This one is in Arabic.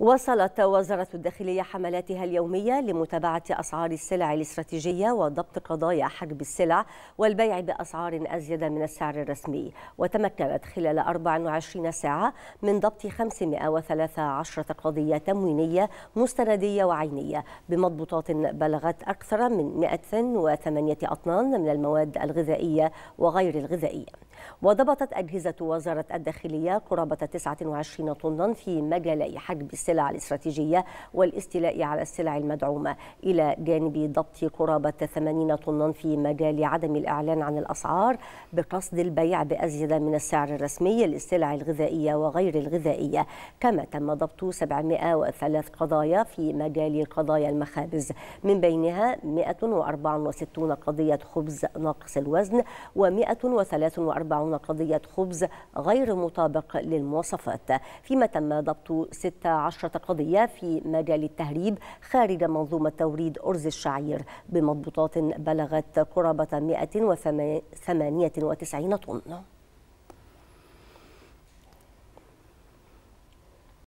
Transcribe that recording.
وصلت وزارة الداخلية حملاتها اليومية لمتابعة أسعار السلع الاستراتيجية وضبط قضايا حجب السلع والبيع بأسعار أزيد من السعر الرسمي وتمكنت خلال 24 ساعة من ضبط 513 قضية تموينية مستندية وعينية بمضبوطات بلغت أكثر من 108 أطنان من المواد الغذائية وغير الغذائية وضبطت أجهزة وزارة الداخلية قرابة 29 طنا في مجالي حجب السلع الاستراتيجية والاستيلاء على السلع المدعومة إلى جانب ضبط قرابة 80 طنا في مجال عدم الإعلان عن الأسعار بقصد البيع بأزيد من السعر الرسمي للسلع الغذائية وغير الغذائية كما تم ضبط 703 قضايا في مجال قضايا المخابز من بينها 164 قضية خبز ناقص الوزن و 143 40 قضية خبز غير مطابق للمواصفات فيما تم ضبط 16 قضية في مجال التهريب خارج منظومة توريد أرز الشعير بمضبوطات بلغت قرابة 198 طن